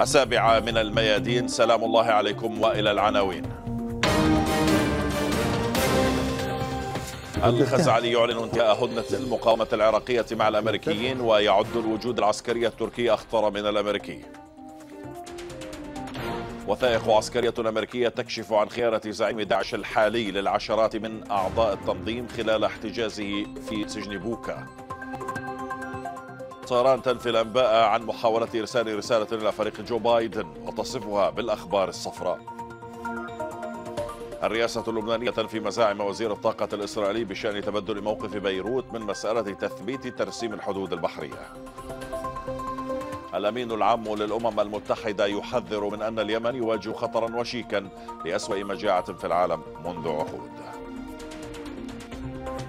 السابعة من الميادين سلام الله عليكم وإلى العناوين الخزعلي يعلن انتهاء هدنة المقاومة العراقية مع الأمريكيين ويعد الوجود العسكري التركي أخطر من الأمريكي وثائق عسكرية أمريكية تكشف عن خيانة زعيم داعش الحالي للعشرات من أعضاء التنظيم خلال احتجازه في سجن بوكا طهران تنفي الأنباء عن محاولة إرسال رسالة إلى فريق جو بايدن وتصفها بالأخبار الصفراء الرئاسة اللبنانية تنفي مزاعم وزير الطاقة الإسرائيلي بشأن تبدل موقف بيروت من مسألة تثبيت ترسيم الحدود البحرية الأمين العام للأمم المتحدة يحذر من أن اليمن يواجه خطرا وشيكا لأسوأ مجاعة في العالم منذ عقود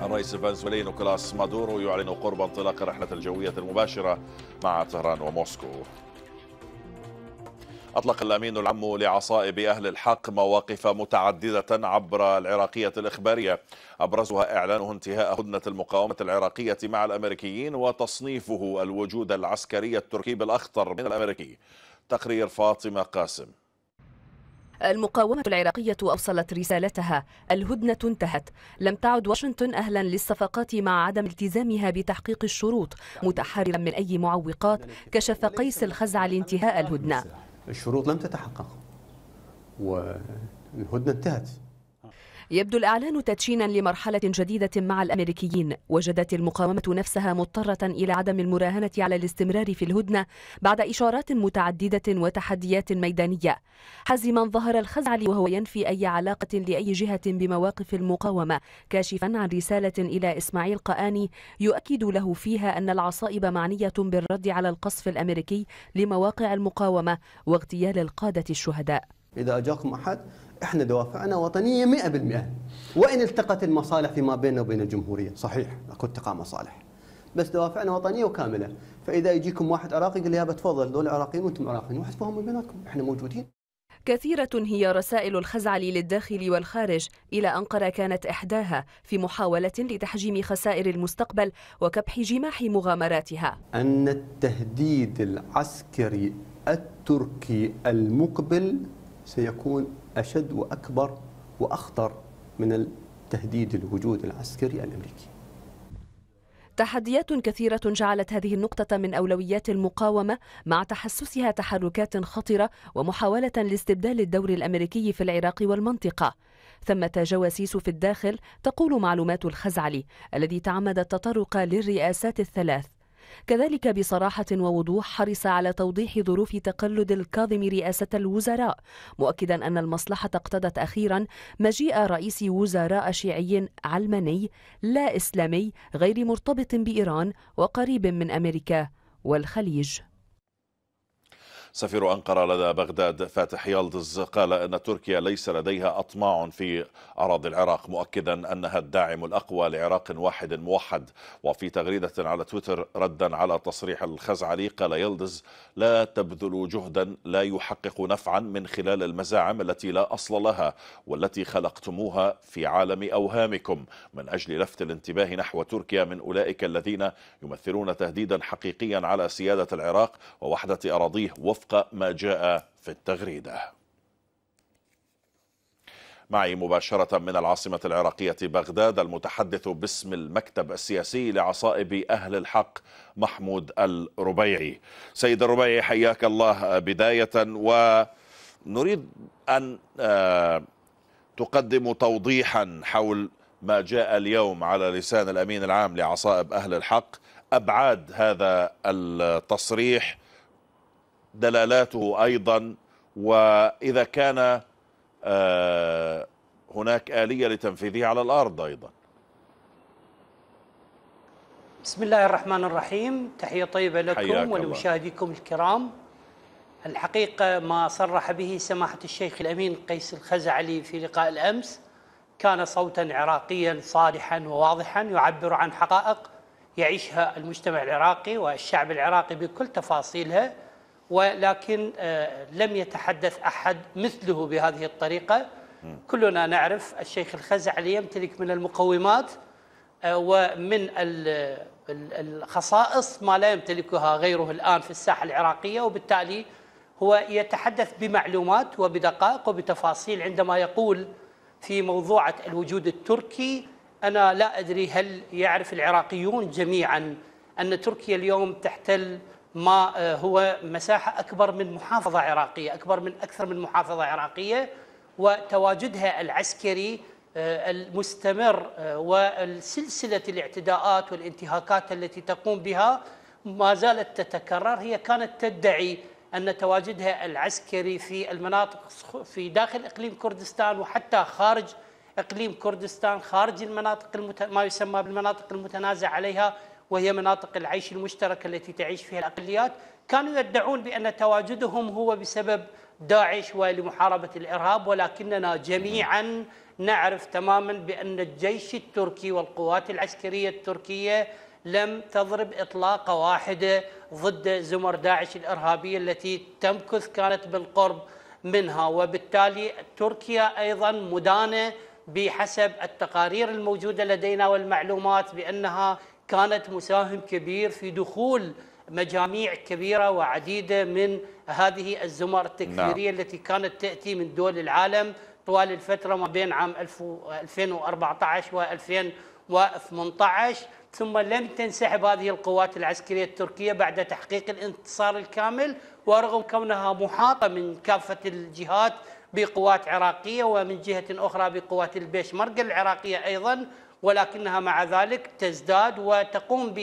الرئيس الفنزويلي نيكولاس مادورو يعلن قرب انطلاق الرحلة الجوية المباشرة مع طهران وموسكو أطلق الأمين العام لعصائب أهل الحق مواقف متعددة عبر العراقية الإخبارية أبرزها إعلانه انتهاء هدنة المقاومة العراقية مع الأمريكيين وتصنيفه الوجود العسكري التركي بالأخطر من الأمريكي تقرير فاطمة قاسم المقاومة العراقية أوصلت رسالتها الهدنة انتهت لم تعد واشنطن أهلا للصفقات مع عدم التزامها بتحقيق الشروط متحررا من أي معوقات كشف قيس الخزعل انتهاء الهدنة الشروط لم تتحقق والهدنه انتهت يبدو الإعلان تدشينا لمرحلة جديدة مع الأمريكيين وجدت المقاومة نفسها مضطرة إلى عدم المراهنة على الاستمرار في الهدنة بعد إشارات متعددة وتحديات ميدانية حزما ظهر الخزعلي وهو ينفي أي علاقة لأي جهة بمواقف المقاومة كاشفا عن رسالة إلى إسماعيل قآني يؤكد له فيها أن العصائب معنية بالرد على القصف الأمريكي لمواقع المقاومة واغتيال القادة الشهداء إذا أجاكم أحد احنا دوافعنا وطنيه 100% وان التقت المصالح فيما بيننا وبين الجمهوريه صحيح اكو التقاء مصالح بس دوافعنا وطنيه وكامله فاذا يجيكم واحد عراقي يقول لي يابا تفضل دول عراقيين وانتم عراقيين واحد فهموا بيناتكم احنا موجودين كثيرة هي رسائل الخزعل للداخل والخارج إلى أنقرة كانت إحداها في محاولة لتحجيم خسائر المستقبل وكبح جماح مغامراتها أن التهديد العسكري التركي المقبل سيكون أشد وأكبر وأخطر من التهديد الوجود العسكري الأمريكي تحديات كثيرة جعلت هذه النقطة من أولويات المقاومة مع تحسسها تحركات خطرة ومحاولة لاستبدال الدور الأمريكي في العراق والمنطقة. ثمة جواسيس في الداخل تقول معلومات الخزعلي الذي تعمد التطرق للرئاسات الثلاث كذلك بصراحة ووضوح حرص على توضيح ظروف تقلد الكاظم رئاسة الوزراء مؤكدا أن المصلحة اقتضت أخيرا مجيء رئيس وزراء شيعي علماني لا إسلامي غير مرتبط بإيران وقريب من أمريكا والخليج سفير أنقرة لدى بغداد فاتح يلدز قال أن تركيا ليس لديها أطماع في أراضي العراق مؤكدا أنها الداعم الأقوى لعراق واحد موحد وفي تغريدة على تويتر ردا على تصريح الخزعلي قال يلدز لا تبذل جهدا لا يحقق نفعا من خلال المزاعم التي لا أصل لها والتي خلقتموها في عالم أوهامكم من أجل لفت الانتباه نحو تركيا من أولئك الذين يمثلون تهديدا حقيقيا على سيادة العراق ووحدة أراضيه وفق وفق ما جاء في التغريده معي مباشرة من العاصمة العراقية بغداد المتحدث باسم المكتب السياسي لعصائب أهل الحق محمود الربيعي سيد الربيعي حياك الله بداية ونريد أن آه، تقدم توضيحا حول ما جاء اليوم على لسان الأمين العام لعصائب أهل الحق أبعاد هذا التصريح دلالاته ايضا واذا كان آه، هناك اليه لتنفيذه على الارض ايضا بسم الله الرحمن الرحيم تحية طيبة لكم ولمشاهديكم الكرام الحقيقة ما صرح به سماحة الشيخ الأمين قيس الخزعلي في لقاء الأمس كان صوتا عراقيا صالحا وواضحا يعبر عن حقائق يعيشها المجتمع العراقي والشعب العراقي بكل تفاصيلها ولكن آه، لم يتحدث أحد مثله بهذه الطريقة كلنا نعرف الشيخ الخزعلي يمتلك من المقومات آه، ومن الخصائص ما لا يمتلكها غيره الآن في الساحة العراقية وبالتالي هو يتحدث بمعلومات وبدقائق وبتفاصيل عندما يقول في موضوعة الوجود التركي أنا لا أدري هل يعرف العراقيون جميعا أن تركيا اليوم تحتل ما آه، هو مساحة أكبر من محافظة عراقية أكبر من أكثر من محافظة عراقية وتواجدها العسكري آه، المستمر آه، وسلسلة الاعتداءات والانتهاكات التي تقوم بها ما زالت تتكرر هي كانت تدعي أن تواجدها العسكري في المناطق في داخل إقليم كردستان وحتى خارج إقليم كردستان خارج المناطق المت... ما يسمى بالمناطق المتنازع عليها وهي مناطق العيش المشترك التي تعيش فيها الأقليات كانوا يدعون بأن تواجدهم هو بسبب داعش ولمحاربة الإرهاب ولكننا جميعا نعرف تماما بأن الجيش التركي والقوات العسكرية التركية لم تضرب إطلاقة واحدة ضد زمر داعش الإرهابية التي تمكث كانت بالقرب منها وبالتالي تركيا أيضا مدانة بحسب التقارير الموجودة لدينا والمعلومات بأنها كانت مساهم كبير في دخول مجاميع كبيرة وعديدة من هذه الزمر التكفيرية نعم. التي كانت تأتي من دول العالم طوال الفترة ما بين عام 2014 و 2018 ثم لم تنسحب هذه القوات العسكرية التركية بعد تحقيق الانتصار الكامل ورغم كونها محاطة من كافة الجهات بقوات عراقية ومن جهة أخرى بقوات البيشمركة العراقية أيضا ولكنها مع ذلك تزداد وتقوم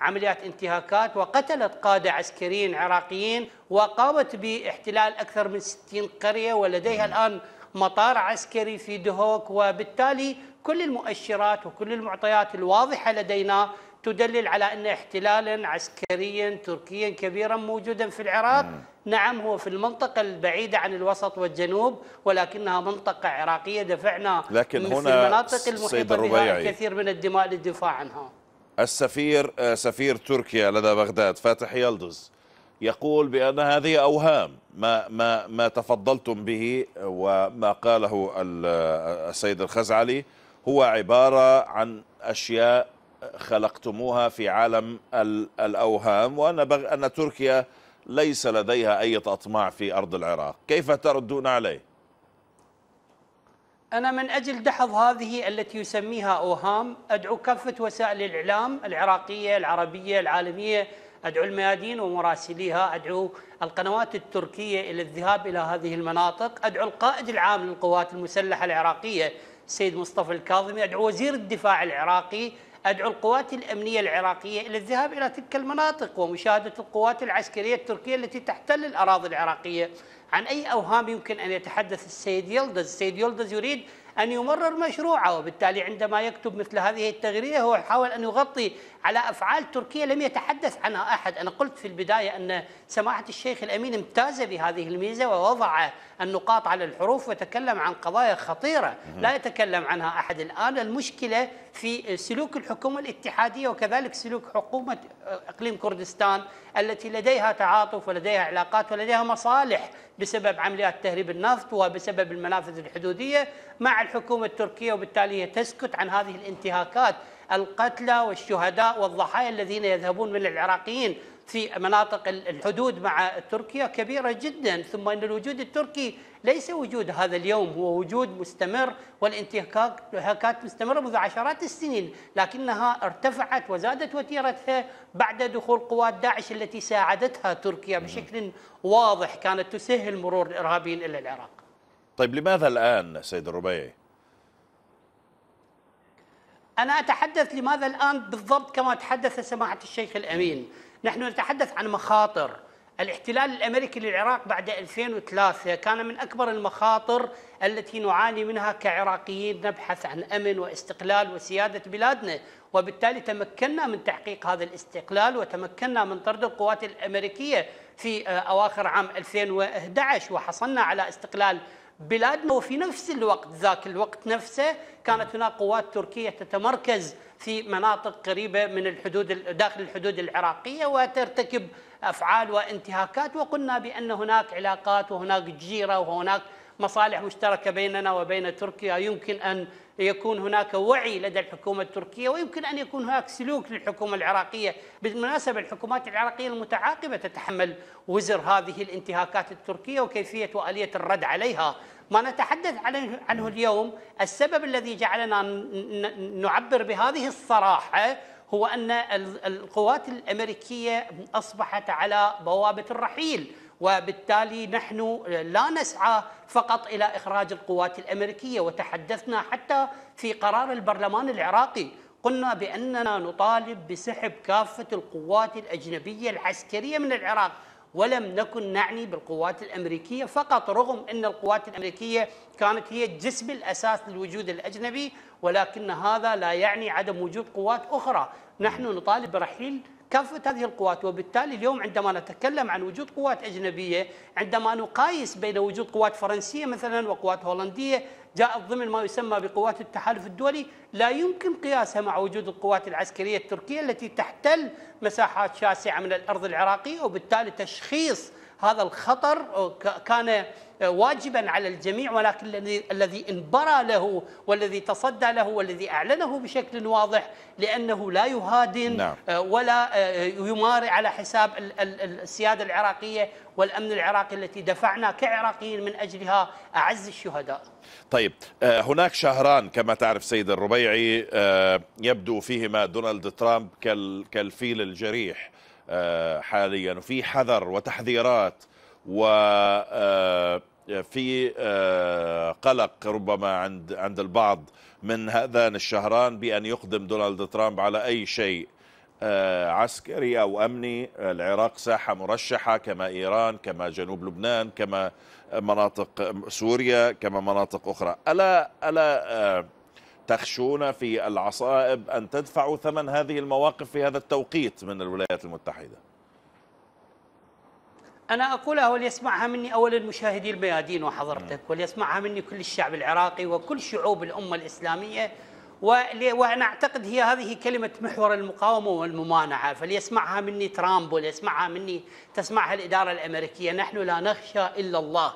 بعمليات انتهاكات وقتلت قادة عسكريين عراقيين وقامت باحتلال أكثر من 60 قرية ولديها الآن مطار عسكري في دهوك وبالتالي كل المؤشرات وكل المعطيات الواضحة لدينا تدلل على أن احتلالا عسكريا تركيا كبيرا موجودا في العراق نعم. نعم هو في المنطقة البعيدة عن الوسط والجنوب ولكنها منطقة عراقية دفعنا لكن في هنا المناطق المحيطة بها كثير من الدماء للدفاع عنها السفير آه، سفير تركيا لدى بغداد فاتح يلدز يقول بأن هذه أوهام ما, ما, ما تفضلتم به وما قاله آه، السيد الخزعلي هو عبارة عن أشياء خلقتموها في عالم الأوهام وأن, أن تركيا ليس لديها أي أطماع في أرض العراق كيف تردون عليه؟ أنا من أجل دحض هذه التي يسميها أوهام أدعو كافة وسائل الإعلام العراقية العربية العالمية أدعو الميادين ومراسليها أدعو القنوات التركية إلى الذهاب إلى هذه المناطق أدعو القائد العام للقوات المسلحة العراقية السيد مصطفى الكاظمي أدعو وزير الدفاع العراقي أدعو القوات الأمنية العراقية إلى الذهاب إلى تلك المناطق ومشاهدة القوات العسكرية التركية التي تحتل الأراضي العراقية عن أي أوهام يمكن أن يتحدث السيد يلدز السيد يلدز يريد أن يمرر مشروعه وبالتالي عندما يكتب مثل هذه التغريدة هو يحاول أن يغطي على أفعال تركيا لم يتحدث عنها أحد أنا قلت في البداية أن سماحة الشيخ الأمين امتاز بهذه الميزة ووضع النقاط على الحروف وتكلم عن قضايا خطيرة لا يتكلم عنها أحد الآن المشكلة في سلوك الحكومة الاتحادية وكذلك سلوك حكومة آه، إقليم كردستان التي لديها تعاطف ولديها علاقات ولديها مصالح بسبب عمليات تهريب النفط وبسبب المنافذ الحدودية مع الحكومة التركية وبالتالي هي تسكت عن هذه الانتهاكات القتلى والشهداء والضحايا الذين يذهبون من العراقيين في مناطق الحدود مع تركيا كبيرة جدا ثم أن الوجود التركي ليس وجود هذا اليوم هو وجود مستمر والانتهاكات مستمرة منذ عشرات السنين لكنها ارتفعت وزادت وتيرتها بعد دخول قوات داعش التي ساعدتها تركيا بشكل واضح كانت تسهل مرور الإرهابيين إلى العراق طيب لماذا الآن سيد الربيعي؟ أنا أتحدث لماذا الآن بالضبط كما تحدث سماحة الشيخ الأمين نحن نتحدث عن مخاطر الاحتلال الامريكي للعراق بعد 2003 كان من اكبر المخاطر التي نعاني منها كعراقيين نبحث عن امن واستقلال وسياده بلادنا، وبالتالي تمكنا من تحقيق هذا الاستقلال وتمكنا من طرد القوات الامريكيه في آه، اواخر عام 2011 وحصلنا على استقلال بلادنا وفي نفس الوقت ذاك الوقت نفسه كانت هناك قوات تركية تتمركز في مناطق قريبة من الحدود داخل الحدود العراقية وترتكب أفعال وانتهاكات وقلنا بأن هناك علاقات وهناك جيرة وهناك مصالح مشتركة بيننا وبين تركيا يمكن أن يكون هناك وعي لدى الحكومة التركية ويمكن أن يكون هناك سلوك للحكومة العراقية بالمناسبة الحكومات العراقية المتعاقبة تتحمل وزر هذه الانتهاكات التركية وكيفية وآلية الرد عليها ما نتحدث عنه اليوم السبب الذي جعلنا نعبر بهذه الصراحه هو ان القوات الامريكيه اصبحت على بوابه الرحيل وبالتالي نحن لا نسعى فقط الى اخراج القوات الامريكيه وتحدثنا حتى في قرار البرلمان العراقي قلنا باننا نطالب بسحب كافه القوات الاجنبيه العسكريه من العراق ولم نكن نعني بالقوات الامريكيه فقط رغم ان القوات الامريكيه كانت هي الجسم الاساس للوجود الاجنبي ولكن هذا لا يعني عدم وجود قوات اخرى، نحن نطالب برحيل كافه هذه القوات وبالتالي اليوم عندما نتكلم عن وجود قوات اجنبيه عندما نقايس بين وجود قوات فرنسيه مثلا وقوات هولنديه جاءت ضمن ما يسمى بقوات التحالف الدولي لا يمكن قياسها مع وجود القوات العسكريه التركيه التي تحتل مساحات شاسعه من الارض العراقيه وبالتالي تشخيص هذا الخطر كان واجبا على الجميع ولكن الذي انبرى له والذي تصدى له والذي اعلنه بشكل واضح لانه لا يهادن نعم. آه، ولا آه، يماري على حساب السياده العراقيه والامن العراقي التي دفعنا كعراقيين من اجلها اعز الشهداء. طيب آه، هناك شهران كما تعرف سيد الربيعي يبدو فيهما دونالد ترامب كالفيل الجريح آه، حاليا وفي حذر وتحذيرات وفي آه، آه، قلق ربما عند عند البعض من هذان الشهران بأن يقدم دونالد ترامب على أي شيء عسكري أو أمني العراق ساحة مرشحة كما إيران كما جنوب لبنان كما مناطق سوريا كما مناطق أخرى ألا ألا تخشون في العصائب أن تدفعوا ثمن هذه المواقف في هذا التوقيت من الولايات المتحدة أنا أقولها وليسمعها مني أولا مشاهدي الميادين وحضرتك وليسمعها مني كل الشعب العراقي وكل شعوب الأمة الإسلامية وأنا أعتقد هي هذه كلمة محور المقاومة والممانعة فليسمعها مني ترامب وليسمعها مني تسمعها الإدارة الأمريكية نحن لا نخشى إلا الله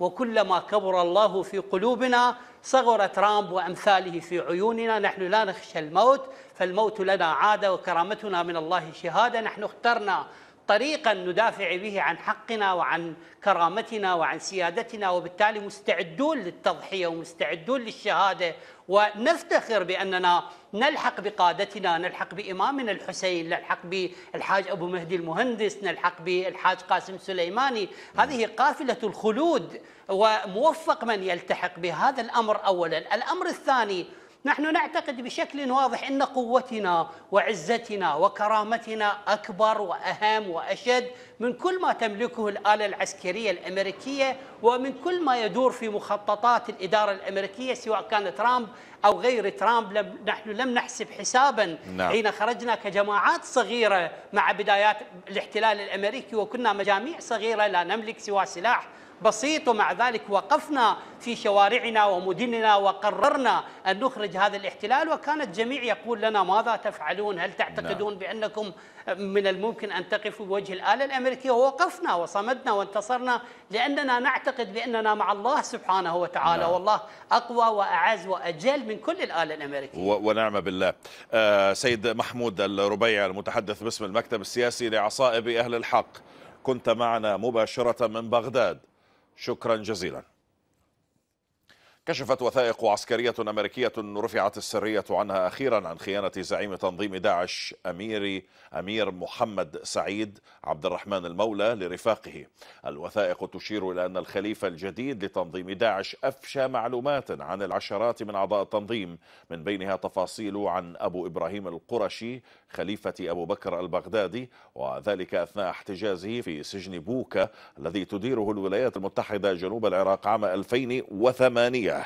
وكلما كبر الله في قلوبنا صغر ترامب وأمثاله في عيوننا نحن لا نخشى الموت فالموت لنا عادة وكرامتنا من الله شهادة نحن اخترنا طريقا ندافع به عن حقنا وعن كرامتنا وعن سيادتنا وبالتالي مستعدون للتضحية ومستعدون للشهادة ونفتخر بأننا نلحق بقادتنا نلحق بإمامنا الحسين نلحق بالحاج أبو مهدي المهندس نلحق بالحاج قاسم سليماني هذه قافلة الخلود وموفق من يلتحق بهذا الأمر أولا الأمر الثاني نحن نعتقد بشكل واضح ان قوتنا وعزتنا وكرامتنا اكبر واهم واشد من كل ما تملكه الاله العسكريه الامريكيه ومن كل ما يدور في مخططات الاداره الامريكيه سواء كان ترامب او غير ترامب لم نحن لم نحسب حسابا نعم. حين خرجنا كجماعات صغيره مع بدايات الاحتلال الامريكي وكنا مجاميع صغيره لا نملك سوى سلاح بسيط ومع ذلك وقفنا في شوارعنا ومدننا وقررنا أن نخرج هذا الاحتلال وكان الجميع يقول لنا ماذا تفعلون هل تعتقدون نعم. بأنكم من الممكن أن تقفوا بوجه الآلة الأمريكية ووقفنا وصمدنا وانتصرنا لأننا نعتقد بأننا مع الله سبحانه وتعالى نعم. والله أقوى وأعز وأجل من كل الآلة الأمريكية ونعم بالله آه، سيد محمود الربيع المتحدث باسم المكتب السياسي لعصائب أهل الحق كنت معنا مباشرة من بغداد شكرا جزيلا كشفت وثائق عسكرية أمريكية رفعت السرية عنها أخيرا عن خيانة زعيم تنظيم داعش أميري أمير محمد سعيد عبد الرحمن المولى لرفاقه الوثائق تشير إلى أن الخليفة الجديد لتنظيم داعش أفشى معلومات عن العشرات من أعضاء التنظيم من بينها تفاصيل عن أبو إبراهيم القرشي خليفة أبو بكر البغدادي وذلك أثناء احتجازه في سجن بوكا الذي تديره الولايات المتحدة جنوب العراق عام 2008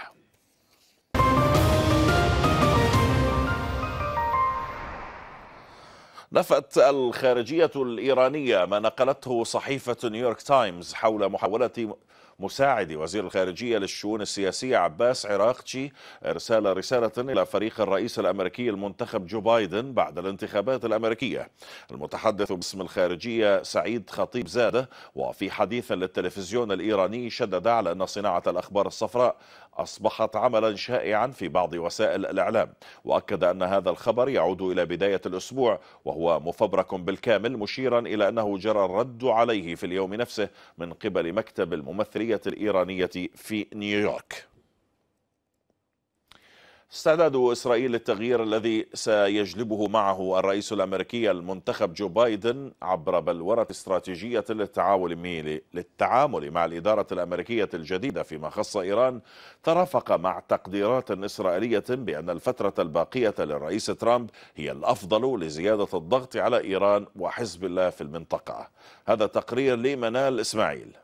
نفت الخارجية الإيرانية ما نقلته صحيفة نيويورك تايمز حول محاولة مساعد وزير الخارجية للشؤون السياسية عباس عراقشي إرسال رسالة إلى فريق الرئيس الأمريكي المنتخب جو بايدن بعد الانتخابات الأمريكية المتحدث باسم الخارجية سعيد خطيب زادة وفي حديث للتلفزيون الإيراني شدد على أن صناعة الأخبار الصفراء أصبحت عملا شائعا في بعض وسائل الإعلام وأكد أن هذا الخبر يعود إلى بداية الأسبوع وهو مفبرك بالكامل مشيرا إلى أنه جرى الرد عليه في اليوم نفسه من قبل مكتب الممثلية الإيرانية في نيويورك استعداد إسرائيل للتغيير الذي سيجلبه معه الرئيس الأمريكي المنتخب جو بايدن عبر بلورة استراتيجية للتعامل للتعامل مع الإدارة الأمريكية الجديدة فيما خص إيران ترافق مع تقديرات إسرائيلية بأن الفترة الباقية للرئيس ترامب هي الأفضل لزيادة الضغط على إيران وحزب الله في المنطقة هذا تقرير لمنال إسماعيل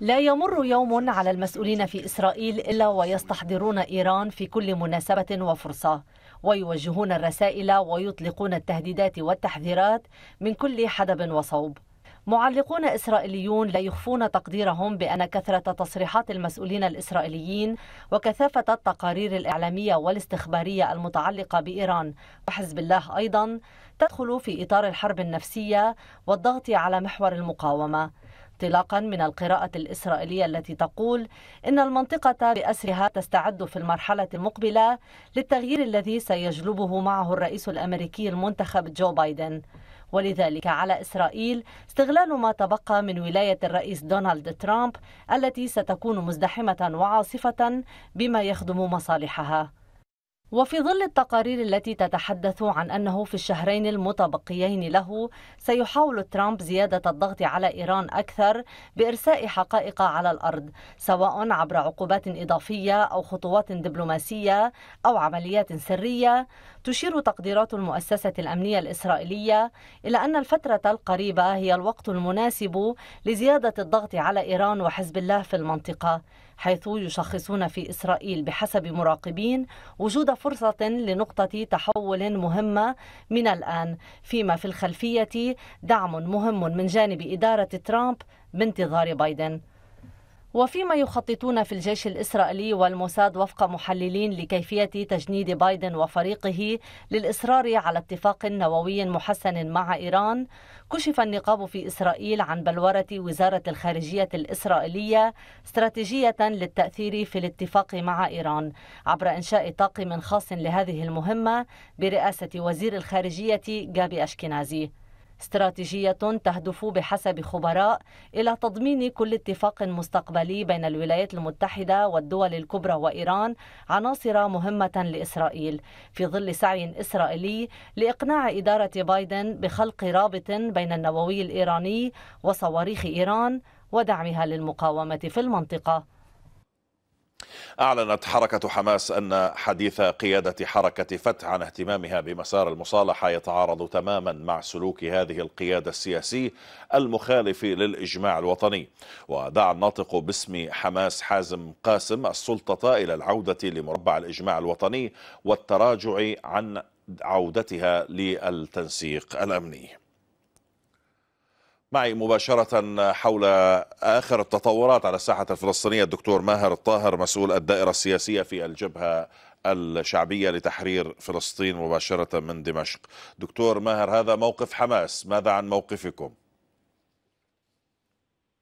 لا يمر يوم على المسؤولين في إسرائيل إلا ويستحضرون إيران في كل مناسبة وفرصة ويوجهون الرسائل ويطلقون التهديدات والتحذيرات من كل حدب وصوب معلقون إسرائيليون لا يخفون تقديرهم بأن كثرة تصريحات المسؤولين الإسرائيليين وكثافة التقارير الإعلامية والاستخبارية المتعلقة بإيران وحزب الله أيضا تدخل في إطار الحرب النفسية والضغط على محور المقاومة انطلاقا من القراءة الإسرائيلية التي تقول إن المنطقة بأسرها تستعد في المرحلة المقبلة للتغيير الذي سيجلبه معه الرئيس الأمريكي المنتخب جو بايدن ولذلك على إسرائيل استغلال ما تبقى من ولاية الرئيس دونالد ترامب التي ستكون مزدحمة وعاصفة بما يخدم مصالحها وفي ظل التقارير التي تتحدث عن انه في الشهرين المتبقيين له سيحاول ترامب زياده الضغط على ايران اكثر بارساء حقائق على الارض سواء عبر عقوبات اضافيه او خطوات دبلوماسيه او عمليات سريه تشير تقديرات المؤسسة الأمنية الإسرائيلية إلى أن الفترة القريبة هي الوقت المناسب لزيادة الضغط على إيران وحزب الله في المنطقة حيث يشخصون في إسرائيل بحسب مراقبين وجود فرصة لنقطة تحول مهمة من الآن فيما في الخلفية دعم مهم من جانب إدارة ترامب بانتظار بايدن وفيما يخططون في الجيش الإسرائيلي والموساد وفق محللين لكيفية تجنيد بايدن وفريقه للإصرار على اتفاق نووي محسن مع إيران كشف النقاب في إسرائيل عن بلورة وزارة الخارجية الإسرائيلية استراتيجية للتأثير في الاتفاق مع إيران عبر إنشاء طاقم خاص لهذه المهمة برئاسة وزير الخارجية جابي أشكنازي استراتيجية تهدف بحسب خبراء إلى تضمين كل اتفاق مستقبلي بين الولايات المتحدة والدول الكبرى وإيران عناصر مهمة لإسرائيل في ظل سعي إسرائيلي لإقناع إدارة بايدن بخلق رابط بين النووي الإيراني وصواريخ إيران ودعمها للمقاومة في المنطقة أعلنت حركة حماس أن حديث قيادة حركة فتح عن اهتمامها بمسار المصالحة يتعارض تماما مع سلوك هذه القيادة السياسي المخالف للإجماع الوطني ودعا الناطق باسم حماس حازم قاسم السلطة إلى العودة لمربع الإجماع الوطني والتراجع عن عودتها للتنسيق الأمني معي مباشرة حول آخر التطورات على الساحة الفلسطينية الدكتور ماهر الطاهر مسؤول الدائرة السياسية في الجبهة الشعبية لتحرير فلسطين مباشرة من دمشق دكتور ماهر هذا موقف حماس ماذا عن موقفكم؟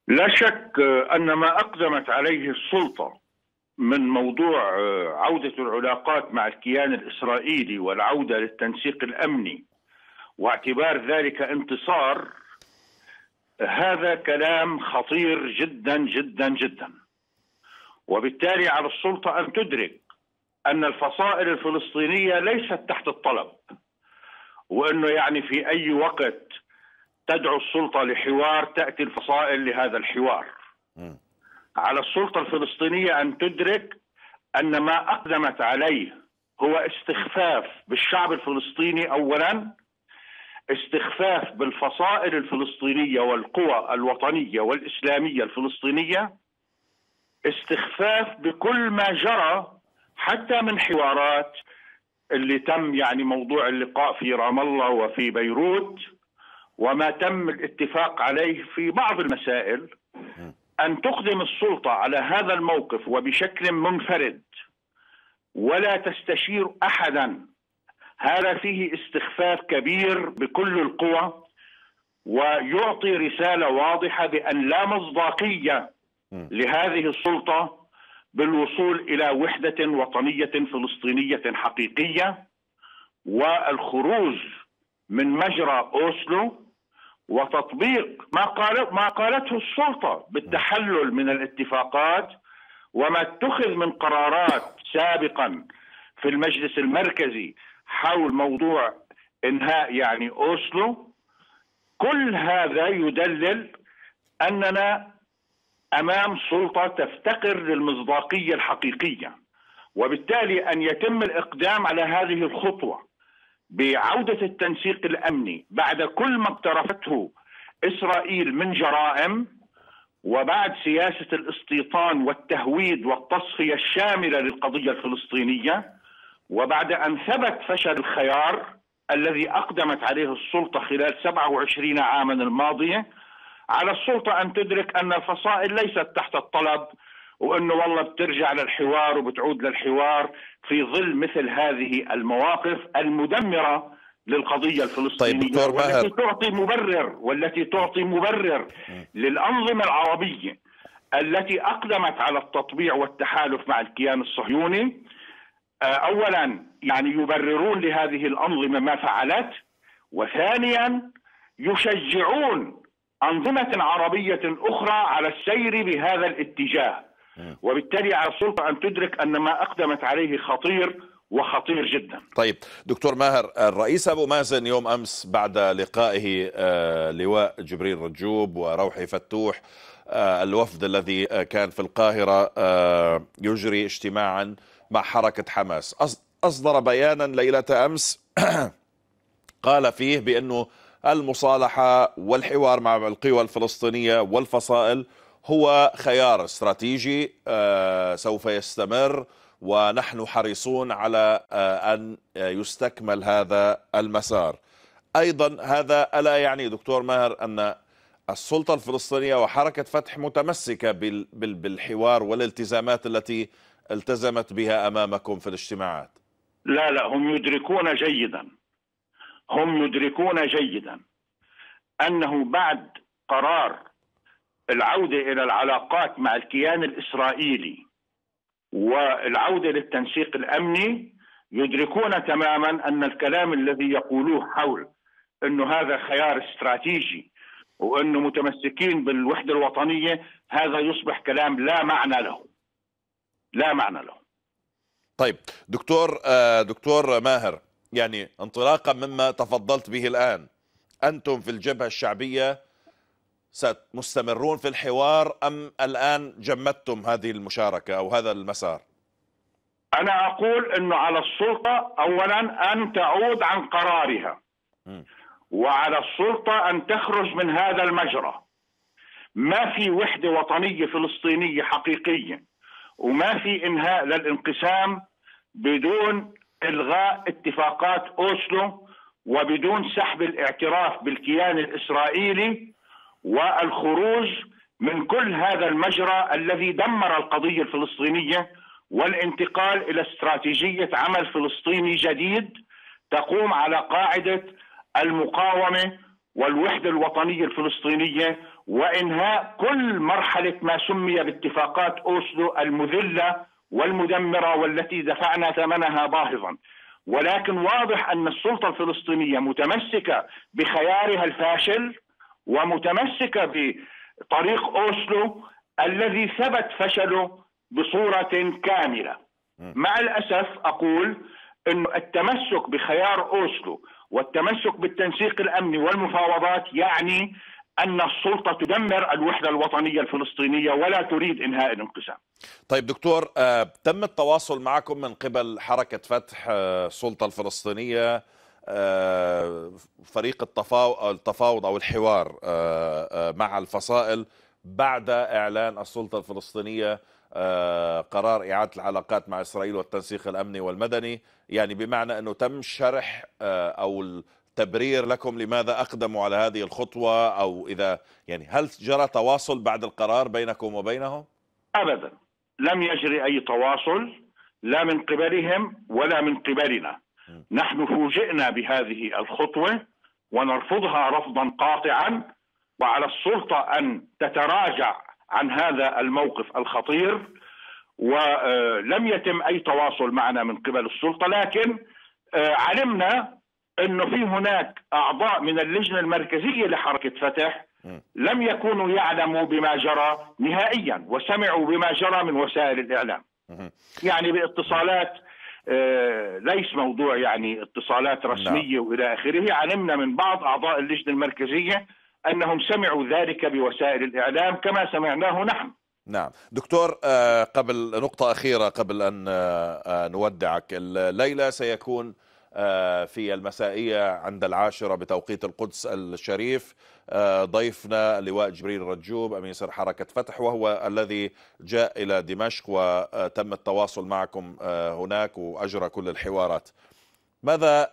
لا شك أن ما أقدمت عليه السلطة من موضوع عودة العلاقات مع الكيان الإسرائيلي والعودة للتنسيق الأمني واعتبار ذلك انتصار هذا كلام خطير جدا جدا جدا وبالتالي على السلطه ان تدرك ان الفصائل الفلسطينيه ليست تحت الطلب وانه يعني في اي وقت تدعو السلطه لحوار تاتي الفصائل لهذا الحوار على السلطه الفلسطينيه ان تدرك ان ما اقدمت عليه هو استخفاف بالشعب الفلسطيني اولا استخفاف بالفصائل الفلسطينيه والقوى الوطنيه والاسلاميه الفلسطينيه استخفاف بكل ما جرى حتى من حوارات اللي تم يعني موضوع اللقاء في رام الله وفي بيروت وما تم الاتفاق عليه في بعض المسائل ان تقدم السلطه على هذا الموقف وبشكل منفرد ولا تستشير احدا هذا فيه استخفاف كبير بكل القوى ويعطي رساله واضحه بان لا مصداقيه لهذه السلطه بالوصول الى وحده وطنيه فلسطينيه حقيقيه والخروج من مجرى اوسلو وتطبيق ما قال ما قالته السلطه بالتحلل من الاتفاقات وما اتخذ من قرارات سابقا في المجلس المركزي حول موضوع انهاء يعني اوسلو كل هذا يدلل اننا امام سلطه تفتقر للمصداقيه الحقيقيه وبالتالي ان يتم الاقدام على هذه الخطوه بعوده التنسيق الامني بعد كل ما اقترفته اسرائيل من جرائم وبعد سياسه الاستيطان والتهويد والتصفيه الشامله للقضيه الفلسطينيه وبعد أن ثبت فشل الخيار الذي أقدمت عليه السلطة خلال 27 عاما الماضية على السلطة أن تدرك أن الفصائل ليست تحت الطلب وأنه والله بترجع للحوار وبتعود للحوار في ظل مثل هذه المواقف المدمرة للقضية الفلسطينية طيب دكتور والتي تعطي مبرر والتي تعطي مبرر للأنظمة العربية التي أقدمت على التطبيع والتحالف مع الكيان الصهيوني آه، اولا يعني يبررون لهذه الانظمه ما فعلت وثانيا يشجعون انظمه عربيه اخرى على السير بهذا الاتجاه وبالتالي على السلطه ان تدرك ان ما اقدمت عليه خطير وخطير جدا طيب دكتور ماهر الرئيس أبو مازن يوم أمس بعد لقائه آه، لواء جبريل رجوب وروحي فتوح آه، الوفد الذي كان في القاهرة يجري اجتماعا مع حركة حماس أصدر بيانا ليلة أمس قال فيه بأنه المصالحة والحوار مع القوى الفلسطينية والفصائل هو خيار استراتيجي آه، سوف يستمر ونحن حريصون على آه، أن يستكمل هذا المسار أيضا هذا ألا يعني دكتور ماهر أن السلطة الفلسطينية وحركة فتح متمسكة بالحوار والالتزامات التي التزمت بها أمامكم في الاجتماعات لا لا هم يدركون جيدا هم يدركون جيدا أنه بعد قرار العودة إلى العلاقات مع الكيان الإسرائيلي والعودة للتنسيق الأمني يدركون تماما أن الكلام الذي يقولوه حول أنه هذا خيار استراتيجي وانه متمسكين بالوحده الوطنيه هذا يصبح كلام لا معنى له لا معنى له طيب دكتور آه، دكتور ماهر يعني انطلاقا مما تفضلت به الان انتم في الجبهه الشعبيه مستمرون في الحوار ام الان جمدتم هذه المشاركه او هذا المسار؟ انا اقول انه على السلطه اولا ان تعود عن قرارها وعلى السلطه ان تخرج من هذا المجرى. ما في وحده وطنيه فلسطينيه حقيقيه وما في انهاء للانقسام بدون الغاء اتفاقات اوسلو وبدون سحب الاعتراف بالكيان الاسرائيلي والخروج من كل هذا المجرى الذي دمر القضيه الفلسطينيه والانتقال الى استراتيجيه عمل فلسطيني جديد تقوم على قاعده المقاومه والوحده الوطنيه الفلسطينيه وانهاء كل مرحله ما سمي باتفاقات اوسلو المذله والمدمره والتي دفعنا ثمنها باهظا ولكن واضح ان السلطه الفلسطينيه متمسكه بخيارها الفاشل ومتمسكه بطريق اوسلو الذي ثبت فشله بصوره كامله. مع الاسف اقول ان التمسك بخيار اوسلو والتمسك بالتنسيق الامني والمفاوضات يعني ان السلطه تدمر الوحده الوطنيه الفلسطينيه ولا تريد انهاء الانقسام. طيب دكتور آه، تم التواصل معكم من قبل حركه فتح آه، السلطه الفلسطينيه آه، فريق التفاوض او الحوار مع الفصائل بعد اعلان السلطه الفلسطينيه آه، قرار إعادة العلاقات مع إسرائيل والتنسيق الأمني والمدني يعني بمعنى أنه تم شرح آه، أو تبرير لكم لماذا أقدموا على هذه الخطوة أو إذا يعني هل جرى تواصل بعد القرار بينكم وبينهم؟ أبدا لم يجري أي تواصل لا من قبلهم ولا من قبلنا نحن فوجئنا بهذه الخطوة ونرفضها رفضا قاطعا وعلى السلطة أن تتراجع عن هذا الموقف الخطير ولم آه، يتم اي تواصل معنا من قبل السلطه لكن آه، علمنا انه في هناك اعضاء من اللجنه المركزيه لحركه فتح لم يكونوا يعلموا بما جرى نهائيا وسمعوا بما جرى من وسائل الاعلام يعني باتصالات آه، ليس موضوع يعني اتصالات نعم. رسميه والى اخره علمنا من بعض اعضاء اللجنه المركزيه انهم سمعوا ذلك بوسائل الاعلام كما سمعناه نحن نعم دكتور آه، قبل نقطة أخيرة قبل أن آه، آه، نودعك الليلة سيكون في المسائية عند العاشرة بتوقيت القدس الشريف ضيفنا اللواء جبريل رجوب سر حركة فتح وهو الذي جاء إلى دمشق وتم التواصل معكم هناك وأجرى كل الحوارات ماذا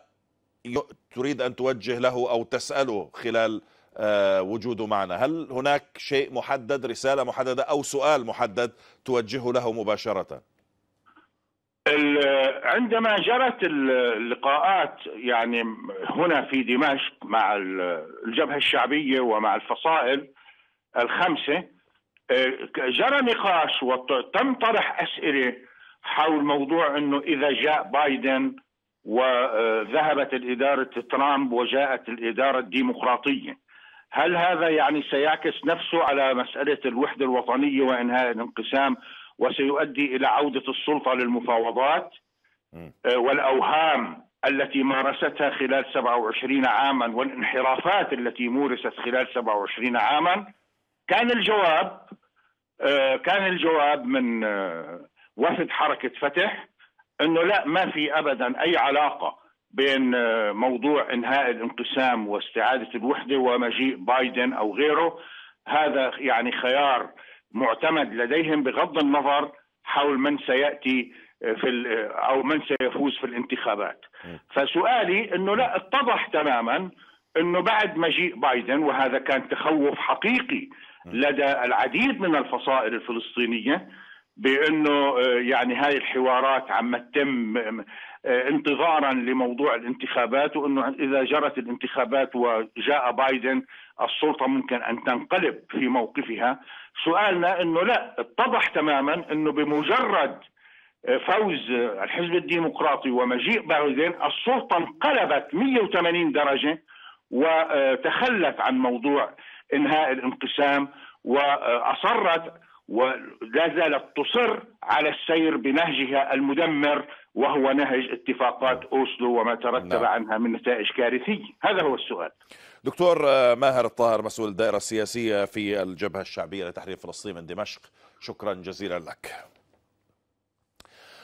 تريد أن توجه له أو تسأله خلال آه، وجوده معنا هل هناك شيء محدد رسالة محددة أو سؤال محدد توجهه له مباشرة عندما جرت اللقاءات يعني هنا في دمشق مع الجبهة الشعبية ومع الفصائل الخمسة آه، جرى نقاش وتم طرح أسئلة حول موضوع أنه إذا جاء بايدن وذهبت الإدارة ترامب وجاءت الإدارة الديمقراطية هل هذا يعني سيعكس نفسه على مسألة الوحدة الوطنية وإنهاء الانقسام وسيؤدي إلى عودة السلطة للمفاوضات آه، والأوهام التي مارستها خلال 27 عاما والانحرافات التي مورست خلال 27 عاما كان الجواب آه، كان الجواب من آه، وفد حركة فتح انه لا ما في ابدا اي علاقه بين آه، موضوع انهاء الانقسام واستعاده الوحده ومجيء بايدن او غيره هذا يعني خيار معتمد لديهم بغض النظر حول من سياتي آه، في آه، او من سيفوز في الانتخابات فسؤالي انه لا اتضح تماما انه بعد مجيء بايدن وهذا كان تخوف حقيقي لدى العديد من الفصائل الفلسطينيه بانه آه، يعني هاي الحوارات عم تتم آه، آه، انتظارا لموضوع الانتخابات وانه اذا جرت الانتخابات وجاء بايدن السلطه ممكن ان تنقلب في موقفها سؤالنا انه لا اتضح تماما انه بمجرد فوز الحزب الديمقراطي ومجيء بايدن السلطه انقلبت 180 درجه وتخلت عن موضوع انهاء الانقسام واصرت ولا زالت تصر على السير بنهجها المدمر وهو نهج اتفاقات اوسلو وما ترتب نعم. عنها من نتائج كارثيه، هذا هو السؤال. دكتور آه، ماهر الطاهر مسؤول الدائره السياسيه في الجبهه الشعبيه لتحرير فلسطين من دمشق، شكرا جزيلا لك.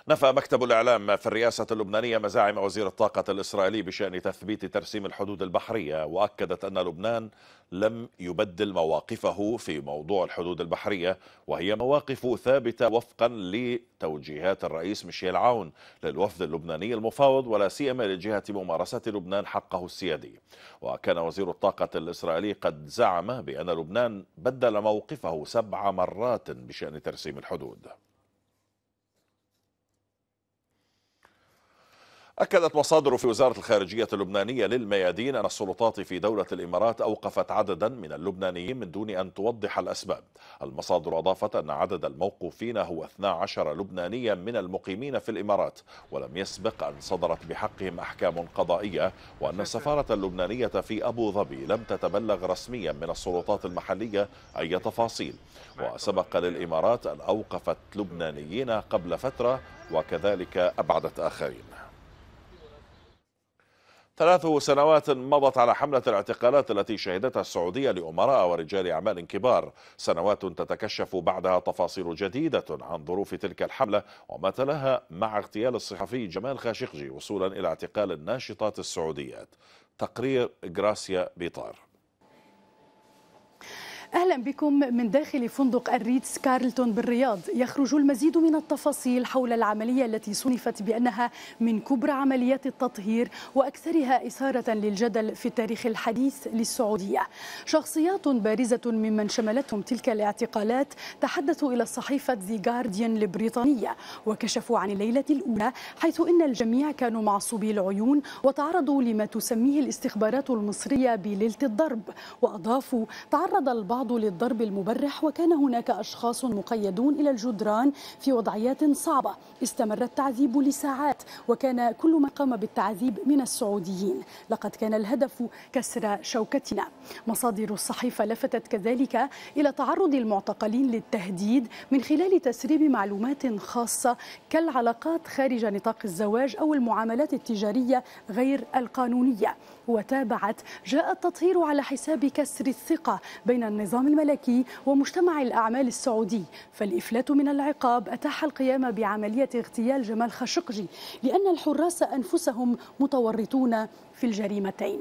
نفى مكتب الإعلام في الرئاسة اللبنانية مزاعم وزير الطاقة الإسرائيلي بشأن تثبيت ترسيم الحدود البحرية وأكدت أن لبنان لم يبدل مواقفه في موضوع الحدود البحرية وهي مواقف ثابتة وفقا لتوجيهات الرئيس ميشيل عون للوفد اللبناني المفاوض ولا سيما لجهة ممارسة لبنان حقه السيادي وكان وزير الطاقة الإسرائيلي قد زعم بأن لبنان بدل موقفه سبع مرات بشأن ترسيم الحدود أكدت مصادر في وزارة الخارجية اللبنانية للميادين أن السلطات في دولة الإمارات أوقفت عددا من اللبنانيين من دون أن توضح الأسباب المصادر أضافت أن عدد الموقوفين هو 12 لبنانيا من المقيمين في الإمارات ولم يسبق أن صدرت بحقهم أحكام قضائية وأن السفارة اللبنانية في أبو ظبي لم تتبلغ رسميا من السلطات المحلية أي تفاصيل وسبق للإمارات أن أوقفت لبنانيين قبل فترة وكذلك أبعدت آخرين ثلاث سنوات مضت على حملة الاعتقالات التي شهدتها السعودية لأمراء ورجال أعمال كبار سنوات تتكشف بعدها تفاصيل جديدة عن ظروف تلك الحملة وما تلاها مع اغتيال الصحفي جمال خاشقجي وصولا إلى اعتقال الناشطات السعوديات تقرير غراسيا بيطار أهلا بكم من داخل فندق الريتس كارلتون بالرياض يخرج المزيد من التفاصيل حول العملية التي صنفت بأنها من كبرى عمليات التطهير وأكثرها إثارة للجدل في التاريخ الحديث للسعودية شخصيات بارزة ممن شملتهم تلك الاعتقالات تحدثوا إلى صحيفة ذي جارديان البريطانية وكشفوا عن الليلة الأولى حيث إن الجميع كانوا معصوبي العيون وتعرضوا لما تسميه الاستخبارات المصرية بليلة الضرب وأضافوا تعرض البعض البعض للضرب المبرح وكان هناك أشخاص مقيدون إلى الجدران في وضعيات صعبة استمر التعذيب لساعات وكان كل من قام بالتعذيب من السعوديين لقد كان الهدف كسر شوكتنا مصادر الصحيفة لفتت كذلك إلى تعرض المعتقلين للتهديد من خلال تسريب معلومات خاصة كالعلاقات خارج نطاق الزواج أو المعاملات التجارية غير القانونية وتابعت جاء التطهير على حساب كسر الثقة بين النظام الملكي ومجتمع الأعمال السعودي فالإفلات من العقاب أتاح القيام بعملية اغتيال جمال خشقجي لأن الحراس أنفسهم متورطون في الجريمتين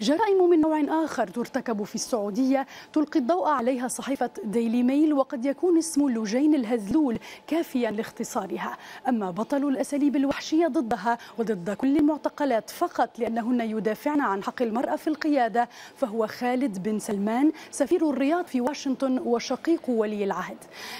جرائم من نوع آخر ترتكب في السعودية تلقي الضوء عليها صحيفة ديلي ميل وقد يكون اسم لوجين الهزلول كافيا لاختصارها أما بطل الأساليب الوحشية ضدها وضد كل المعتقلات فقط لأنهن يدافعن عن حق المرأة في القيادة فهو خالد بن سلمان سفير الرياض في واشنطن وشقيق ولي العهد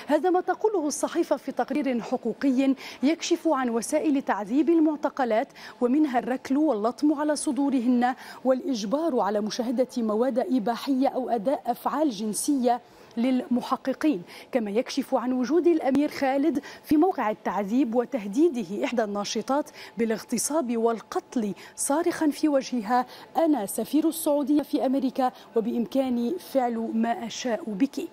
هذا ما تقوله الصحيفة في تقرير حقوقي يكشف عن وسائل تعذيب المعتقلات ومنها الركل واللطم على صدورهن والإجراء الإجبار على مشاهدة مواد إباحية أو أداء أفعال جنسية للمحققين كما يكشف عن وجود الأمير خالد في موقع التعذيب وتهديده إحدى الناشطات بالاغتصاب والقتل صارخا في وجهها أنا سفير السعودية في أمريكا وبإمكاني فعل ما أشاء بك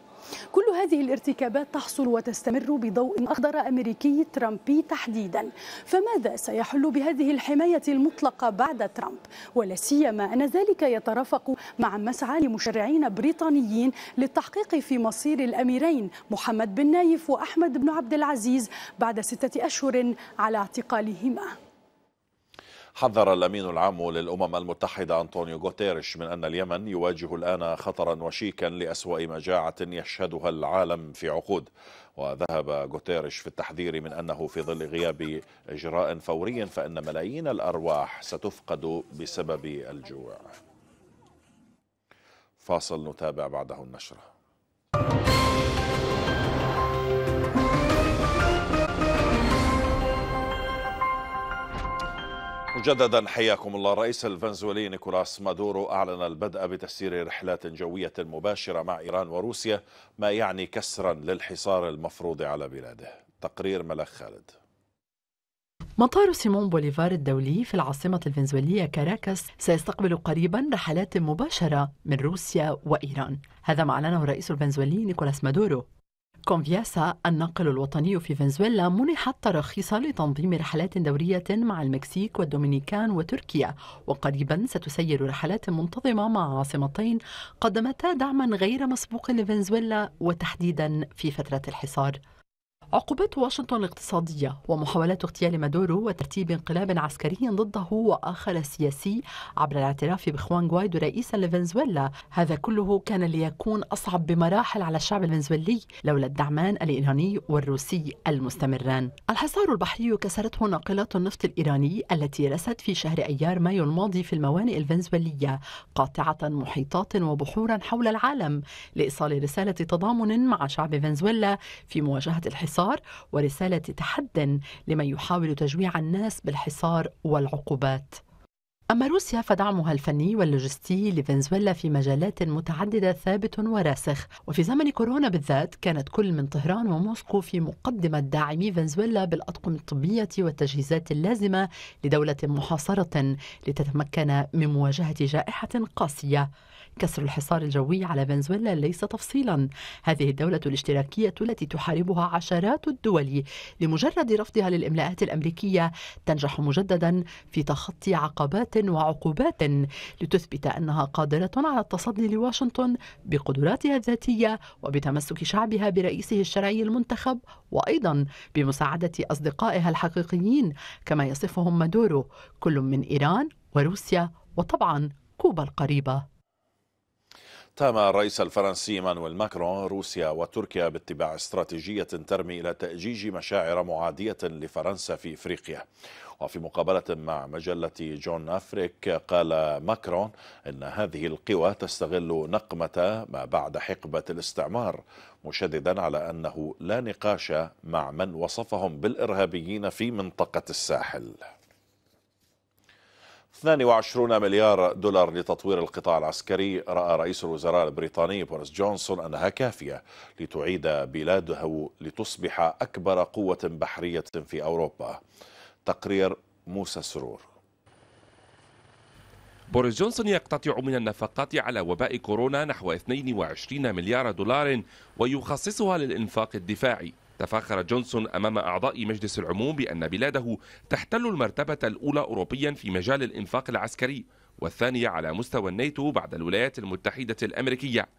كل هذه الارتكابات تحصل وتستمر بضوء أخضر أمريكي ترامبي تحديدا فماذا سيحل بهذه الحماية المطلقة بعد ترامب ولا سيما أن ذلك يترافق مع مسعى لمشرعين بريطانيين للتحقيق في مصير الأميرين محمد بن نايف وأحمد بن عبد العزيز بعد ستة أشهر على اعتقالهما حذر الأمين العام للأمم المتحدة أنطونيو غوتيريش من أن اليمن يواجه الآن خطرا وشيكا لأسوأ مجاعة يشهدها العالم في عقود وذهب غوتيريش في التحذير من أنه في ظل غياب إجراء فوري فإن ملايين الأرواح ستفقد بسبب الجوع فاصل نتابع بعده النشره مجددا حياكم الله الرئيس الفنزويلي نيكولاس مادورو أعلن البدء بتسيير رحلات جوية مباشرة مع إيران وروسيا ما يعني كسرا للحصار المفروض على بلاده تقرير ملك خالد مطار سيمون بوليفار الدولي في العاصمة الفنزويلية كاراكاس سيستقبل قريبا رحلات مباشرة من روسيا وإيران هذا ما أعلنه الرئيس الفنزويلي نيكولاس مادورو كونفياسا الناقل الوطني في فنزويلا منحت تراخيص لتنظيم رحلات دورية مع المكسيك والدومينيكان وتركيا وقريبا ستسير رحلات منتظمة مع عاصمتين قدمتا دعما غير مسبوق لفنزويلا وتحديدا في فترة الحصار عقوبات واشنطن الاقتصادية ومحاولات اغتيال مادورو وترتيب انقلاب عسكري ضده وآخر سياسي عبر الاعتراف بخوان غوايدو رئيسا لفنزويلا هذا كله كان ليكون أصعب بمراحل على الشعب الفنزويلي لولا الدعمان الإيراني والروسي المستمران الحصار البحري كسرته ناقلات النفط الإيراني التي رست في شهر أيار مايو الماضي في الموانئ الفنزويلية قاطعة محيطات وبحورا حول العالم لإيصال رسالة تضامن مع شعب فنزويلا في مواجهة الحصار الحصار ورسالة تحد لمن يحاول تجويع الناس بالحصار والعقوبات أما روسيا فدعمها الفني واللوجستي لفنزويلا في مجالات متعددة ثابت وراسخ وفي زمن كورونا بالذات كانت كل من طهران وموسكو في مقدمة داعمي فنزويلا بالأطقم الطبية والتجهيزات اللازمة لدولة محاصرة لتتمكن من مواجهة جائحة قاسية كسر الحصار الجوي على فنزويلا ليس تفصيلا هذه الدولة الاشتراكية التي تحاربها عشرات الدول لمجرد رفضها للإملاءات الأمريكية تنجح مجددا في تخطي عقبات وعقوبات لتثبت أنها قادرة على التصدي لواشنطن بقدراتها الذاتية وبتمسك شعبها برئيسه الشرعي المنتخب وأيضا بمساعدة أصدقائها الحقيقيين كما يصفهم مادورو كل من إيران وروسيا وطبعا كوبا القريبه اتهم الرئيس الفرنسي مانويل ماكرون روسيا وتركيا باتباع استراتيجية ترمي إلى تأجيج مشاعر معادية لفرنسا في إفريقيا وفي مقابلة مع مجلة جون أفريك قال ماكرون أن هذه القوى تستغل نقمة ما بعد حقبة الاستعمار مشددا على أنه لا نقاش مع من وصفهم بالإرهابيين في منطقة الساحل 22 مليار دولار لتطوير القطاع العسكري رأى رئيس الوزراء البريطاني بوريس جونسون أنها كافية لتعيد بلاده لتصبح أكبر قوة بحرية في أوروبا تقرير موسى سرور بوريس جونسون يقتطع من النفقات على وباء كورونا نحو 22 مليار دولار ويخصصها للإنفاق الدفاعي تفاخر جونسون أمام أعضاء مجلس العموم بأن بلاده تحتل المرتبة الأولى أوروبيا في مجال الإنفاق العسكري والثانية على مستوى الناتو بعد الولايات المتحدة الأمريكية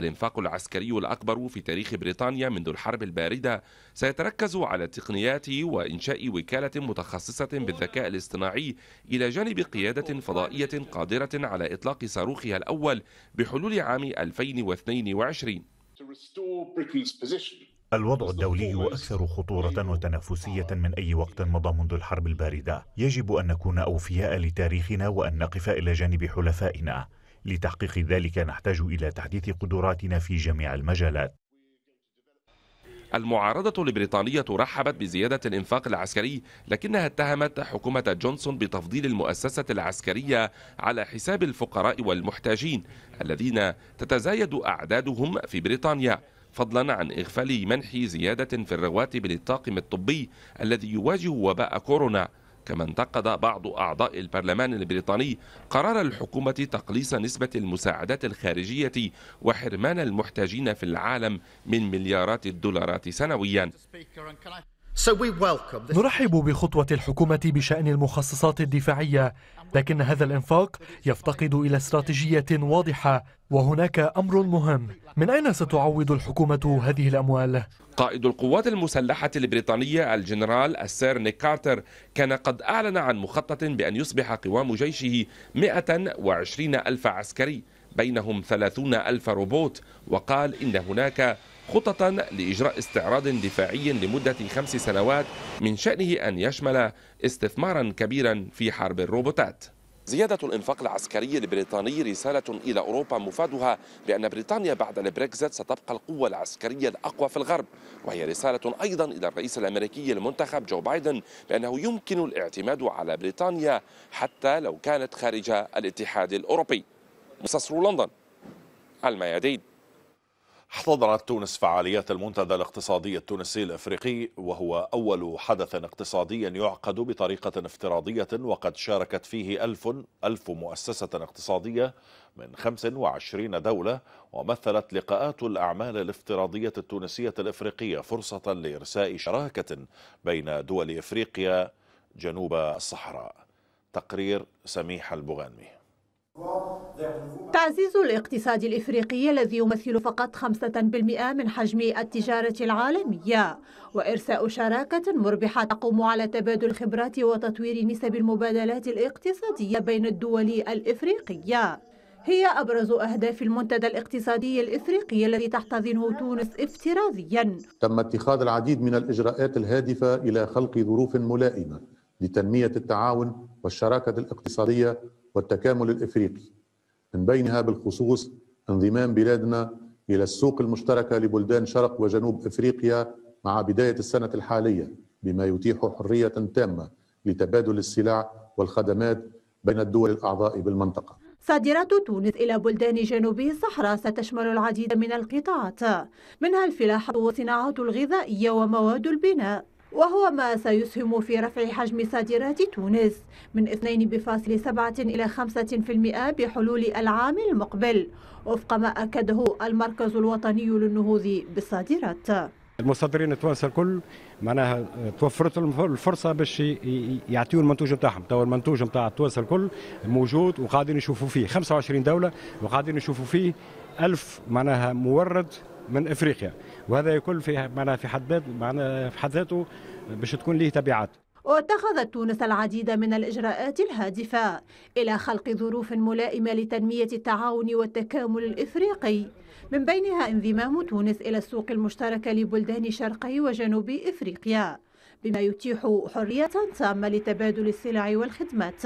الانفاق العسكري الأكبر في تاريخ بريطانيا منذ الحرب الباردة سيتركز على التقنيات وإنشاء وكالة متخصصة بالذكاء الاصطناعي إلى جانب قيادة فضائية قادرة على إطلاق صاروخها الأول بحلول عام 2022 الوضع الدولي أكثر خطورة وتنافسية من أي وقت مضى منذ الحرب الباردة يجب أن نكون أوفياء لتاريخنا وأن نقف إلى جانب حلفائنا لتحقيق ذلك نحتاج إلى تحديث قدراتنا في جميع المجالات المعارضة البريطانية رحبت بزيادة الإنفاق العسكري لكنها اتهمت حكومة جونسون بتفضيل المؤسسة العسكرية على حساب الفقراء والمحتاجين الذين تتزايد أعدادهم في بريطانيا فضلا عن إغفال منح زيادة في الرواتب للطاقم الطبي الذي يواجه وباء كورونا كما انتقد بعض أعضاء البرلمان البريطاني قرار الحكومة تقليص نسبة المساعدات الخارجية وحرمان المحتاجين في العالم من مليارات الدولارات سنويا نرحب بخطوة الحكومة بشأن المخصصات الدفاعية لكن هذا الإنفاق يفتقد إلى استراتيجية واضحة وهناك أمر مهم من أين ستعوض الحكومة هذه الأموال؟ قائد القوات المسلحة البريطانية الجنرال السير نيك كارتر كان قد أعلن عن مخطط بأن يصبح قوام جيشه 120 ألف عسكري بينهم 30 ألف روبوت وقال إن هناك خططا لإجراء استعراض دفاعي لمدة خمس سنوات من شأنه أن يشمل استثمارا كبيرا في حرب الروبوتات زيادة الإنفاق العسكري البريطاني رسالة إلى أوروبا مفادها بأن بريطانيا بعد البريكزت ستبقى القوة العسكرية الأقوى في الغرب وهي رسالة أيضا إلى الرئيس الأمريكي المنتخب جو بايدن بأنه يمكن الاعتماد على بريطانيا حتى لو كانت خارج الاتحاد الأوروبي مستثمر لندن الميادين احتضنت تونس فعاليات المنتدى الاقتصادي التونسي الافريقي وهو اول حدث اقتصادي يعقد بطريقه افتراضيه وقد شاركت فيه الف الف مؤسسه اقتصاديه من 25 دوله ومثلت لقاءات الاعمال الافتراضيه التونسيه الافريقيه فرصه لارساء شراكه بين دول افريقيا جنوب الصحراء تقرير سميح البغانمي تعزيز الاقتصاد الإفريقي الذي يمثل فقط 5% من حجم التجارة العالمية وإرساء شراكة مربحة تقوم على تبادل الخبرات وتطوير نسب المبادلات الاقتصادية بين الدول الإفريقية هي أبرز أهداف المنتدى الاقتصادي الإفريقي الذي تحتضنه تونس افتراضيا تم اتخاذ العديد من الإجراءات الهادفة إلى خلق ظروف ملائمة لتنمية التعاون والشراكة الاقتصادية والتكامل الافريقي من بينها بالخصوص انضمام بلادنا الى السوق المشتركه لبلدان شرق وجنوب افريقيا مع بدايه السنه الحاليه بما يتيح حريه تامه لتبادل السلع والخدمات بين الدول الاعضاء بالمنطقه صادرات تونس إلى بلدان جنوب الصحراء ستشمل العديد من القطاعات منها الفلاحة والصناعات الغذائية ومواد البناء وهو ما سيسهم في رفع حجم صادرات تونس من 2.7 إلى 5% بحلول العام المقبل وفق ما أكده المركز الوطني للنهوض بالصادرات المصدرين التوانسه الكل معناها توفرت لهم الفرصه باش يعطيو المنتوج نتاعهم توا المنتوج نتاع التوانسه الكل موجود وقاعدين يشوفوا فيه 25 دوله وقاعدين يشوفوا فيه 1000 معناها مورد من افريقيا وهذا يكون في معنا في حد معناها في حد ذاته باش تكون له تبعات واتخذت تونس العديد من الإجراءات الهادفة إلى خلق ظروف ملائمة لتنمية التعاون والتكامل الإفريقي من بينها انضمام تونس إلى السوق المشتركة لبلدان شرقي وجنوبي إفريقيا بما يتيح حرية تامة لتبادل السلع والخدمات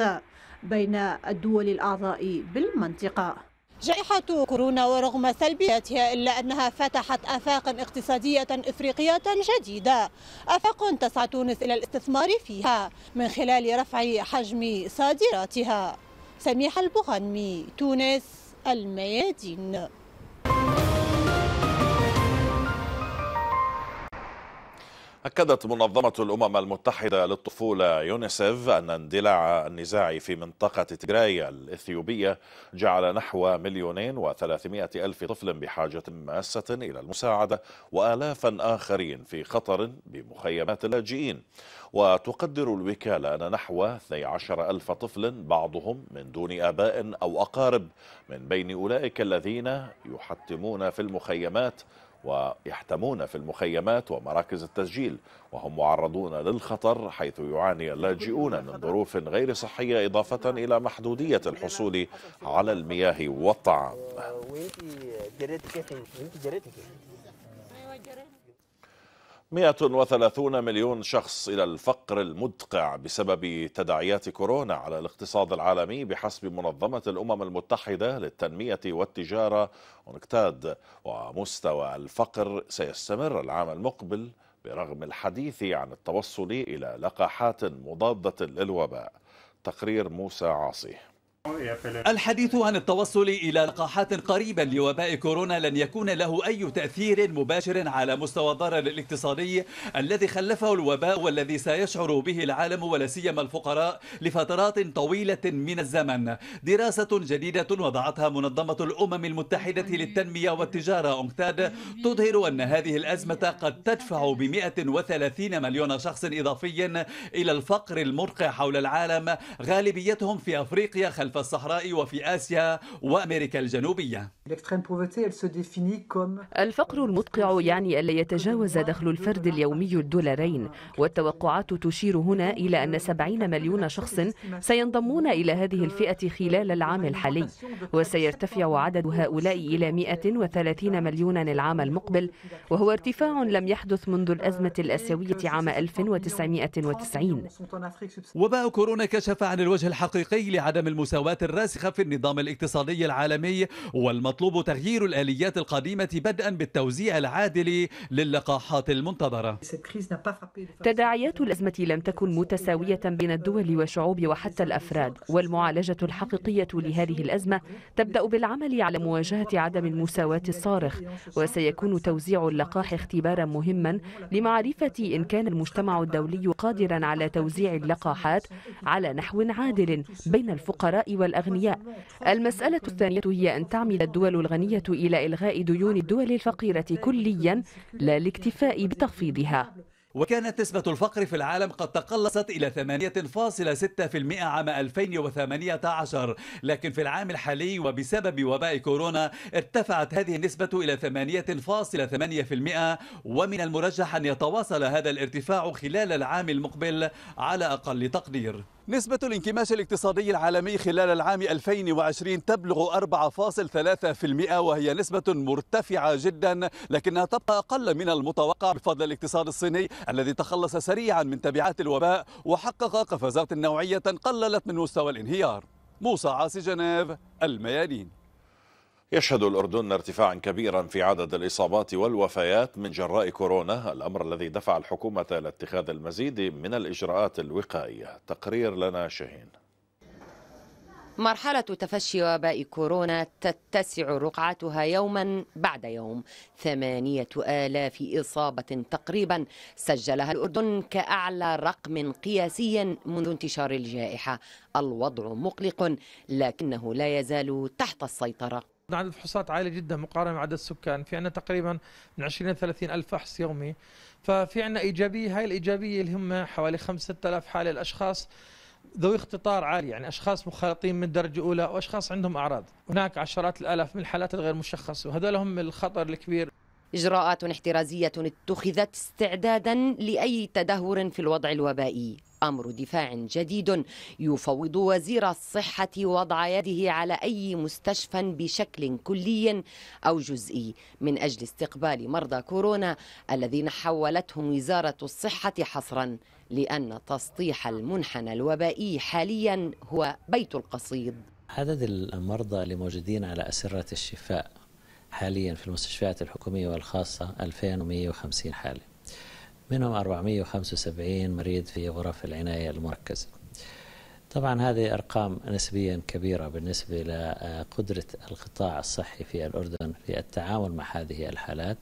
بين الدول الأعضاء بالمنطقة جائحة كورونا ورغم سلبياتها إلا أنها فتحت آفاقا اقتصادية إفريقية جديدة آفاق تسعى تونس إلى الاستثمار فيها من خلال رفع حجم صادراتها سميح البغنمي تونس الميادين أكدت منظمة الأمم المتحدة للطفولة يونيسيف أن اندلاع النزاع في منطقة تجراي الإثيوبية جعل نحو مليونين وثلاثمائة ألف طفل بحاجة ماسة إلى المساعدة وآلافا آخرين في خطر بمخيمات اللاجئين وتقدر الوكالة أن نحو 12 ألف طفل بعضهم من دون آباء أو أقارب من بين أولئك الذين يحتمون في المخيمات ويحتمون في المخيمات ومراكز التسجيل وهم معرضون للخطر حيث يعاني اللاجئون من ظروف غير صحية إضافة إلى محدودية الحصول على المياه والطعام 130 مليون شخص إلى الفقر المدقع بسبب تداعيات كورونا على الاقتصاد العالمي بحسب منظمة الأمم المتحدة للتنمية والتجارة ونكتاد ومستوى الفقر سيستمر العام المقبل برغم الحديث عن التوصل إلى لقاحات مضادة للوباء تقرير موسى عاصي الحديث عن التوصل إلى لقاحات قريبا لوباء كورونا لن يكون له أي تأثير مباشر على مستوى الضرر الاقتصادي الذي خلفه الوباء والذي سيشعر به العالم ولا سيما الفقراء لفترات طويلة من الزمن دراسة جديدة وضعتها منظمة الأمم المتحدة للتنمية والتجارة أونكتاد تظهر أن هذه الأزمة قد تدفع ب 130 مليون شخص إضافيا إلى الفقر المرقع حول العالم غالبيتهم في أفريقيا خلف خلف الصحراء وفي آسيا وأمريكا الجنوبية الفقر المدقع يعني ألا يتجاوز دخل الفرد اليومي الدولارين والتوقعات تشير هنا إلى أن 70 مليون شخص سينضمون إلى هذه الفئة خلال العام الحالي وسيرتفع عدد هؤلاء إلى 130 مليونا العام المقبل وهو ارتفاع لم يحدث منذ الأزمة الآسيوية عام 1990 وباء كورونا كشف عن الوجه الحقيقي لعدم المساواة المستويات الراسخة في النظام الاقتصادي العالمي والمطلوب تغيير الآليات القديمة بدءا بالتوزيع العادل للقاحات المنتظرة تداعيات الأزمة لم تكن متساوية بين الدول والشعوب وحتى الأفراد والمعالجة الحقيقية لهذه الأزمة تبدأ بالعمل على مواجهة عدم المساواة الصارخ وسيكون توزيع اللقاح اختبارا مهما لمعرفة إن كان المجتمع الدولي قادرا على توزيع اللقاحات على نحو عادل بين الفقراء والأغنياء المسألة الثانية هي أن تعمل الدول الغنية إلى إلغاء ديون الدول الفقيرة كليا لا الاكتفاء بتخفيضها وكانت نسبة الفقر في العالم قد تقلصت إلى 8.6% عام 2018 لكن في العام الحالي وبسبب وباء كورونا ارتفعت هذه النسبة إلى 8.8% ومن المرجح أن يتواصل هذا الارتفاع خلال العام المقبل على أقل تقدير نسبة الانكماش الاقتصادي العالمي خلال العام 2020 تبلغ 4.3% وهي نسبة مرتفعة جدا لكنها تبقى أقل من المتوقع بفضل الاقتصاد الصيني الذي تخلص سريعا من تبعات الوباء وحقق قفزات نوعية قللت من مستوى الانهيار موسى عاصي جنيف الميادين يشهد الأردن ارتفاعا كبيرا في عدد الإصابات والوفيات من جراء كورونا الأمر الذي دفع الحكومة لاتخاذ المزيد من الإجراءات الوقائية تقرير لنا شاهين مرحلة تفشي وباء كورونا تتسع رقعتها يوما بعد يوم ثمانية آلاف إصابة تقريبا سجلها الأردن كأعلى رقم قياسي منذ انتشار الجائحة الوضع مقلق لكنه لا يزال تحت السيطرة عدد الفحوصات عالي جدا مقارنه مع عدد السكان في عندنا تقريبا من 20 ل 30 الف فحص يومي ففي عندنا ايجابيه هاي الايجابيه اللي هم حوالي 5 6000 حاله الاشخاص ذوي اختطار عالي يعني اشخاص مخالطين من درجه اولى واشخاص عندهم اعراض هناك عشرات الالاف من الحالات الغير مشخصه وهذول هم الخطر الكبير إجراءات احترازية اتخذت استعدادا لأي تدهور في الوضع الوبائي أمر دفاع جديد يفوض وزير الصحة وضع يده على أي مستشفى بشكل كلي أو جزئي من أجل استقبال مرضى كورونا الذين حولتهم وزارة الصحة حصرا لأن تسطيح المنحنى الوبائي حاليا هو بيت القصيد عدد المرضى الموجودين على أسرة الشفاء حاليا في المستشفيات الحكومية والخاصة 2150 حالة منهم 475 مريض في غرف العناية المركزة طبعا هذه أرقام نسبيا كبيرة بالنسبة لقدرة القطاع الصحي في الأردن في التعامل مع هذه الحالات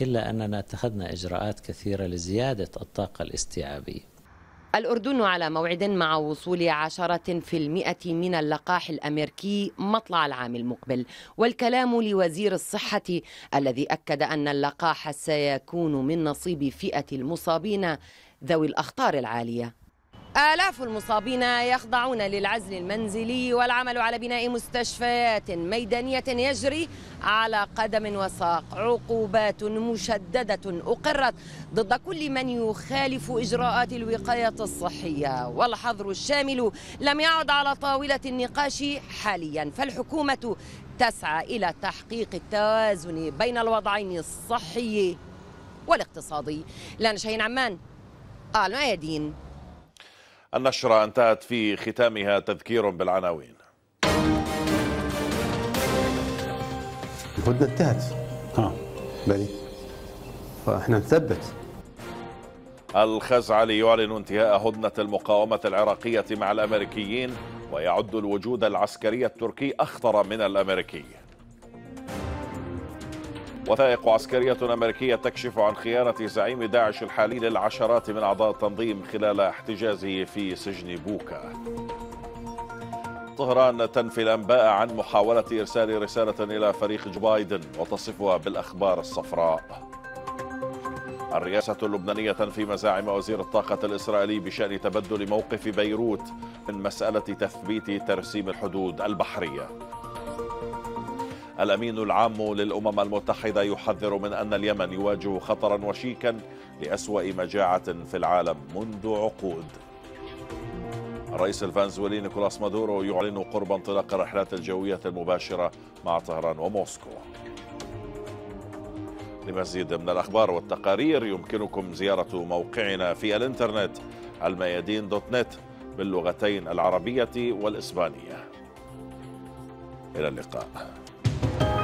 إلا أننا اتخذنا إجراءات كثيرة لزيادة الطاقة الاستيعابية الأردن على موعد مع وصول عشرة في المئة من اللقاح الأمريكي مطلع العام المقبل والكلام لوزير الصحة الذي أكد أن اللقاح سيكون من نصيب فئة المصابين ذوي الأخطار العالية آلاف المصابين يخضعون للعزل المنزلي والعمل على بناء مستشفيات ميدانية يجري على قدم وساق عقوبات مشددة أقرت ضد كل من يخالف إجراءات الوقاية الصحية والحظر الشامل لم يعد على طاولة النقاش حاليا فالحكومة تسعى إلى تحقيق التوازن بين الوضعين الصحي والاقتصادي لان شاهين عمان آل ميادين النشرة انتهت في ختامها تذكير بالعناوين الهدنة انتهت ها بلي فاحنا نثبت الخزعلي يعلن انتهاء هدنة المقاومة العراقية مع الأمريكيين ويعد الوجود العسكري التركي أخطر من الأمريكي وثائق عسكرية أمريكية تكشف عن خيانة زعيم داعش الحالي للعشرات من أعضاء التنظيم خلال احتجازه في سجن بوكا طهران تنفي الأنباء عن محاولة إرسال رسالة إلى فريق جو بايدن وتصفها بالأخبار الصفراء الرئاسة اللبنانية تنفي مزاعم وزير الطاقة الإسرائيلي بشأن تبدل موقف بيروت من مسألة تثبيت ترسيم الحدود البحرية الأمين العام للأمم المتحدة يحذر من أن اليمن يواجه خطرا وشيكا لأسوأ مجاعة في العالم منذ عقود الرئيس الفنزويلي نيكولاس مادورو يعلن قرب انطلاق الرحلات الجوية المباشرة مع طهران وموسكو لمزيد من الأخبار والتقارير يمكنكم زيارة موقعنا في الإنترنت الميادين دوت نت باللغتين العربية والإسبانية إلى اللقاء you.